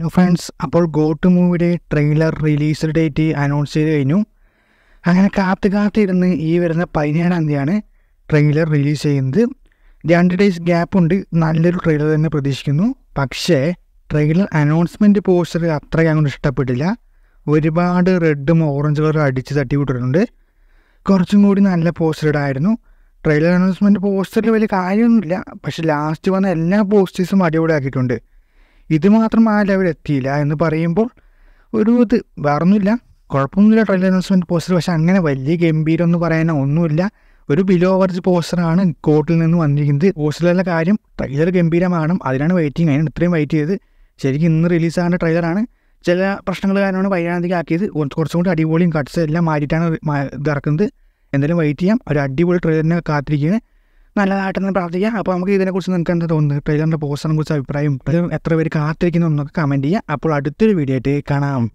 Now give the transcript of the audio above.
hello friends അപ്പോൾ go to മൂവിയുടെ trailer release date announce ചെയ്ത് കഴിഞ്ഞു അങ്ങനെ കാത്ത് കാത്തിരുന്ന് ഈ വരുന്ന പതിനേഴാം തീയതിയാണ് ട്രെയിലർ റിലീസ് ചെയ്യുന്നത് രണ്ട് ഡേയ്സ് ഗ്യാപ്പ് ഉണ്ട് നല്ലൊരു ട്രെയിലർ തന്നെ പ്രതീക്ഷിക്കുന്നു പക്ഷേ ട്രെയിലർ അനൗൺസ്മെൻറ്റ് പോസ്റ്റർ അത്രയും അങ്ങോട്ട് ഇഷ്ടപ്പെട്ടില്ല ഒരുപാട് റെഡും ഓറഞ്ച് കളറും അടിച്ച് തട്ടി വിട്ടിട്ടുണ്ട് കുറച്ചും കൂടി നല്ല പോസ്റ്റർ ഇടായിരുന്നു ട്രെയിലർ അനൗൺസ്മെൻറ്റ് പോസ്റ്ററിൽ വലിയ കാര്യമൊന്നുമില്ല പക്ഷേ ലാസ്റ്റ് വന്ന എല്ലാ പോസ്റ്റേഴ്സും അടിപൊളിയാക്കിയിട്ടുണ്ട് ഇത് മാത്രം ആ ലെവൽ എത്തിയില്ല എന്ന് പറയുമ്പോൾ ഒരു ഇത് വേറൊന്നുമില്ല കുഴപ്പമൊന്നുമില്ല ട്രെയിലർ അനൗൺസ്മെൻറ്റ് പോസ്റ്റർ പക്ഷേ അങ്ങനെ വലിയ ഗംഭീരം എന്ന് ഒന്നുമില്ല ഒരു ബിലോ ഓവർജ് പോസ്റ്ററാണ് കോട്ടിൽ നിന്ന് വന്നിരിക്കുന്നത് പോസ്റ്ററിലുള്ള കാര്യം ട്രെയിലർ ഗംഭീരമാണ് അതിനാണ് വെയിറ്റിംഗ് അതിനാണ് ഇത്രയും വെയിറ്റ് ചെയ്ത് ശരിക്കും ഇന്ന് റിലീസാകുന്ന ട്രെയിലറാണ് ചില പ്രശ്നങ്ങൾ കാരണമാണ് പതിനാന്തിക്ക് ആക്കിയത് കുറച്ചും കൂടി അടിപൊളിയും കട്ട്സ് എല്ലാം മാറ്റിയിട്ടാണ് ഇതിറക്കുന്നത് എന്തായാലും വെയിറ്റ് ചെയ്യാം ഒരു അടിപൊളി ട്രെയിലറിനെ കാത്തിരിക്കുന്നത് നല്ലതായിട്ടൊന്ന് പ്രാർത്ഥിക്കുക അപ്പോൾ നമുക്ക് ഇതിനെക്കുറിച്ച് നിങ്ങൾക്ക് എന്താ തോന്നുന്നത് ട്രെയിലറിൻ്റെ പോസ്റ്ററിനെ കുറിച്ച് അഭിപ്രായം എത്ര പേര് കാത്തിരിക്കുന്നു എന്നൊക്കെ കമൻറ്റ് ചെയ്യുക അപ്പോൾ അടുത്തൊരു വീഡിയോ ആയിട്ട് കാണാം